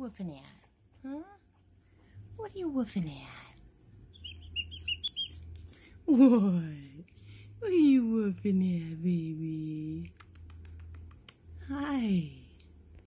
woofing at? Huh? What are you woofing at? What? What are you woofing at, baby? Hi.